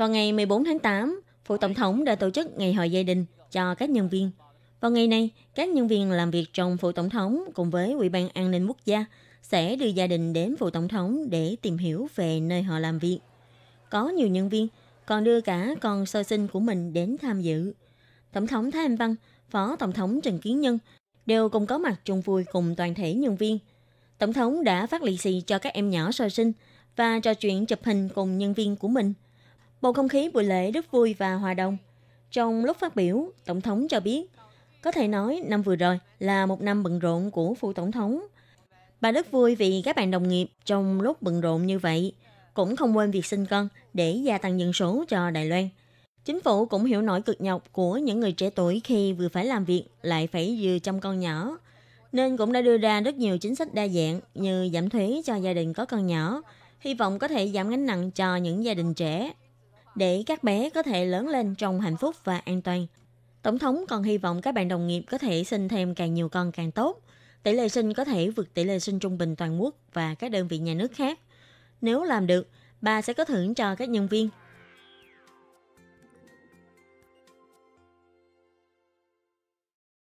Vào ngày 14 tháng 8, phủ tổng thống đã tổ chức ngày hội gia đình cho các nhân viên. Vào ngày nay, các nhân viên làm việc trong phủ tổng thống cùng với Ủy ban An ninh Quốc gia sẽ đưa gia đình đến phủ tổng thống để tìm hiểu về nơi họ làm việc. Có nhiều nhân viên còn đưa cả con sơ sinh của mình đến tham dự. Tổng thống Thái Anh Văn, Phó Tổng thống Trần Kiến Nhân đều cùng có mặt chung vui cùng toàn thể nhân viên. Tổng thống đã phát lì xì cho các em nhỏ sơ sinh và trò chuyện chụp hình cùng nhân viên của mình – Bầu không khí buổi lễ rất vui và hòa đồng. Trong lúc phát biểu, Tổng thống cho biết, có thể nói năm vừa rồi là một năm bận rộn của phụ Tổng thống. Bà rất vui vì các bạn đồng nghiệp trong lúc bận rộn như vậy cũng không quên việc sinh con để gia tăng dân số cho Đài Loan. Chính phủ cũng hiểu nỗi cực nhọc của những người trẻ tuổi khi vừa phải làm việc lại phải vừa chăm con nhỏ, nên cũng đã đưa ra rất nhiều chính sách đa dạng như giảm thuế cho gia đình có con nhỏ, hy vọng có thể giảm gánh nặng cho những gia đình trẻ để các bé có thể lớn lên trong hạnh phúc và an toàn. Tổng thống còn hy vọng các bạn đồng nghiệp có thể sinh thêm càng nhiều con càng tốt. Tỷ lệ sinh có thể vượt tỷ lệ sinh trung bình toàn quốc và các đơn vị nhà nước khác. Nếu làm được, bà sẽ có thưởng cho các nhân viên